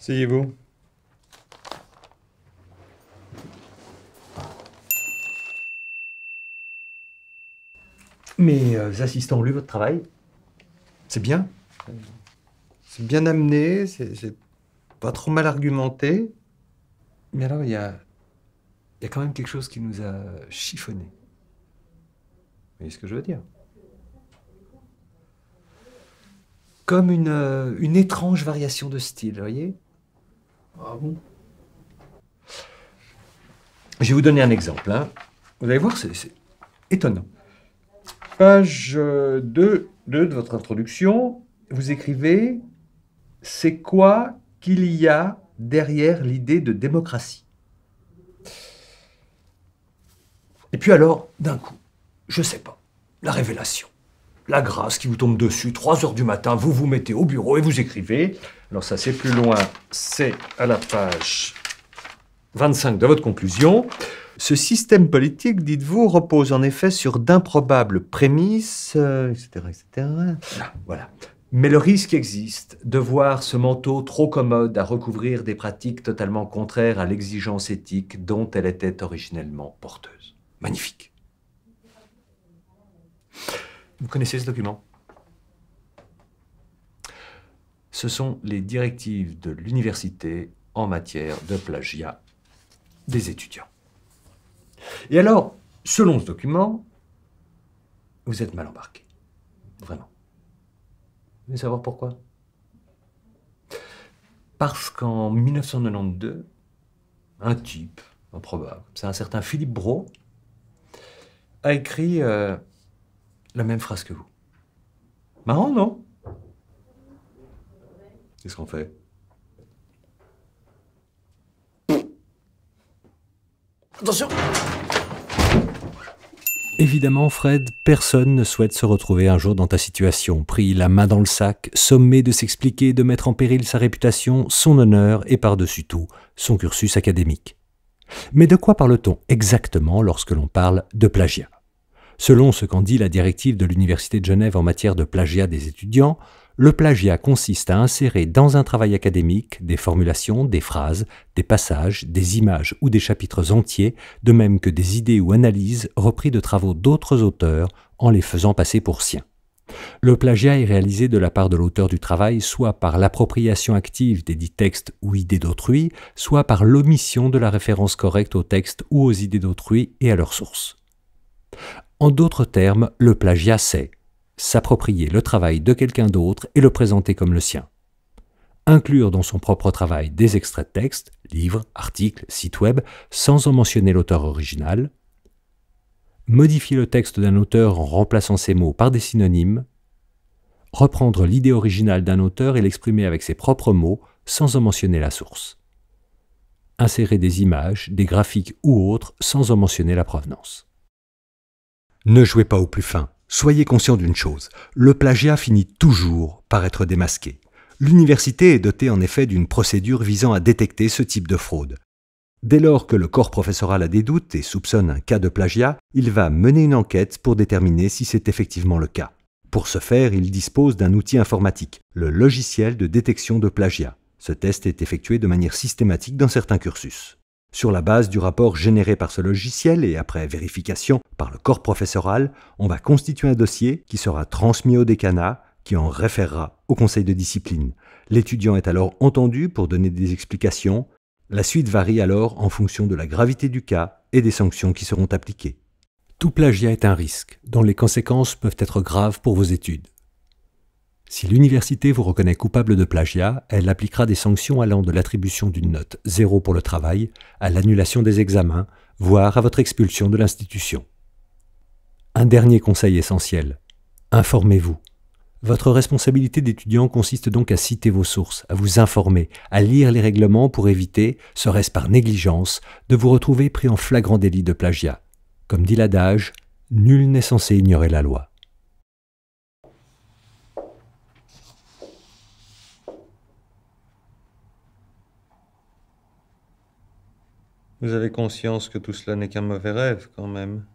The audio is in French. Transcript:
Asseyez-vous. Mes euh, assistants ont lu votre travail C'est bien. C'est bien amené, c'est pas trop mal argumenté. Mais alors, il y a, y a quand même quelque chose qui nous a chiffonné. Vous voyez ce que je veux dire Comme une, euh, une étrange variation de style, vous voyez ah je vais vous donner un exemple. Hein. Vous allez voir, c'est étonnant. Page 2, euh, 2 de votre introduction, vous écrivez C'est quoi qu'il y a derrière l'idée de démocratie Et puis alors, d'un coup, je sais pas, la révélation la grâce qui vous tombe dessus, 3 heures du matin, vous vous mettez au bureau et vous écrivez. Alors ça c'est plus loin, c'est à la page 25 de votre conclusion. Ce système politique, dites-vous, repose en effet sur d'improbables prémices, etc., euh, etc. Voilà. Mais le risque existe de voir ce manteau trop commode à recouvrir des pratiques totalement contraires à l'exigence éthique dont elle était originellement porteuse. Magnifique. Vous connaissez ce document Ce sont les directives de l'université en matière de plagiat des étudiants. Et alors, selon ce document, vous êtes mal embarqué. Vraiment. Vous voulez savoir pourquoi Parce qu'en 1992, un type improbable, c'est un certain Philippe Brault, a écrit euh, la même phrase que vous. Marrant, non Qu'est-ce qu'on fait Attention Évidemment, Fred, personne ne souhaite se retrouver un jour dans ta situation, pris la main dans le sac, sommé de s'expliquer, de mettre en péril sa réputation, son honneur et par-dessus tout, son cursus académique. Mais de quoi parle-t-on exactement lorsque l'on parle de plagiat Selon ce qu'en dit la directive de l'Université de Genève en matière de plagiat des étudiants, le plagiat consiste à insérer dans un travail académique des formulations, des phrases, des passages, des images ou des chapitres entiers, de même que des idées ou analyses reprises de travaux d'autres auteurs en les faisant passer pour siens. Le plagiat est réalisé de la part de l'auteur du travail soit par l'appropriation active des dits textes ou idées d'autrui, soit par l'omission de la référence correcte aux textes ou aux idées d'autrui et à leurs source. En d'autres termes, le plagiat, c'est s'approprier le travail de quelqu'un d'autre et le présenter comme le sien. Inclure dans son propre travail des extraits de texte, livres, articles, sites web, sans en mentionner l'auteur original. Modifier le texte d'un auteur en remplaçant ses mots par des synonymes. Reprendre l'idée originale d'un auteur et l'exprimer avec ses propres mots, sans en mentionner la source. Insérer des images, des graphiques ou autres, sans en mentionner la provenance. Ne jouez pas au plus fin. Soyez conscient d'une chose, le plagiat finit toujours par être démasqué. L'université est dotée en effet d'une procédure visant à détecter ce type de fraude. Dès lors que le corps professoral a des doutes et soupçonne un cas de plagiat, il va mener une enquête pour déterminer si c'est effectivement le cas. Pour ce faire, il dispose d'un outil informatique, le logiciel de détection de plagiat. Ce test est effectué de manière systématique dans certains cursus. Sur la base du rapport généré par ce logiciel et après vérification par le corps professoral, on va constituer un dossier qui sera transmis au décanat qui en référera au conseil de discipline. L'étudiant est alors entendu pour donner des explications. La suite varie alors en fonction de la gravité du cas et des sanctions qui seront appliquées. Tout plagiat est un risque, dont les conséquences peuvent être graves pour vos études. Si l'université vous reconnaît coupable de plagiat, elle appliquera des sanctions allant de l'attribution d'une note zéro pour le travail à l'annulation des examens, voire à votre expulsion de l'institution. Un dernier conseil essentiel. Informez-vous. Votre responsabilité d'étudiant consiste donc à citer vos sources, à vous informer, à lire les règlements pour éviter, serait-ce par négligence, de vous retrouver pris en flagrant délit de plagiat. Comme dit l'adage, nul n'est censé ignorer la loi. Vous avez conscience que tout cela n'est qu'un mauvais rêve quand même.